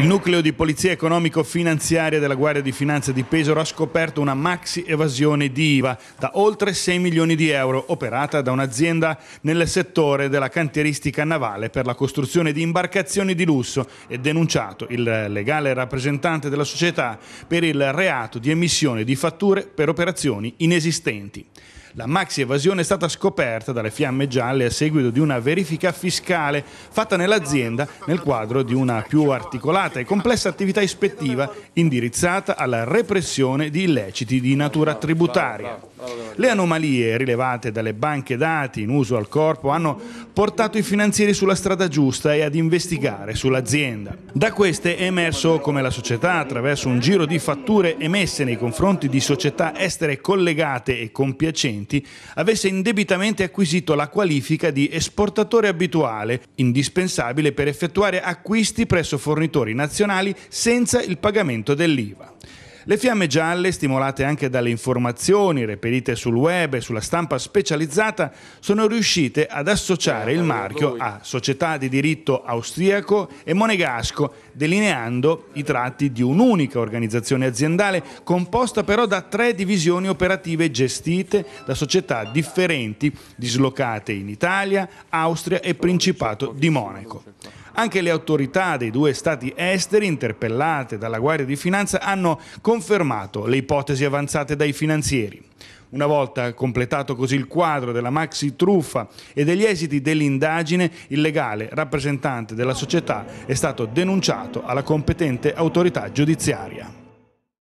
Il nucleo di polizia economico-finanziaria della Guardia di Finanza di Pesaro ha scoperto una maxi evasione di IVA da oltre 6 milioni di euro operata da un'azienda nel settore della cantieristica navale per la costruzione di imbarcazioni di lusso e denunciato il legale rappresentante della società per il reato di emissione di fatture per operazioni inesistenti. La maxi evasione è stata scoperta dalle fiamme gialle a seguito di una verifica fiscale fatta nell'azienda nel quadro di una più articolata e complessa attività ispettiva indirizzata alla repressione di illeciti di natura tributaria. Le anomalie rilevate dalle banche dati in uso al corpo hanno portato i finanzieri sulla strada giusta e ad investigare sull'azienda. Da queste è emerso come la società, attraverso un giro di fatture emesse nei confronti di società estere collegate e compiacenti, precedenti, avesse indebitamente acquisito la qualifica di esportatore abituale, indispensabile per effettuare acquisti presso fornitori nazionali senza il pagamento dell'IVA. Le fiamme gialle, stimolate anche dalle informazioni reperite sul web e sulla stampa specializzata, sono riuscite ad associare il marchio a società di diritto austriaco e monegasco, delineando i tratti di un'unica organizzazione aziendale composta però da tre divisioni operative gestite da società differenti dislocate in Italia, Austria e Principato di Monaco. Anche le autorità dei due stati esteri interpellate dalla Guardia di Finanza hanno confermato le ipotesi avanzate dai finanzieri. Una volta completato così il quadro della maxi truffa e degli esiti dell'indagine, il legale rappresentante della società è stato denunciato alla competente autorità giudiziaria.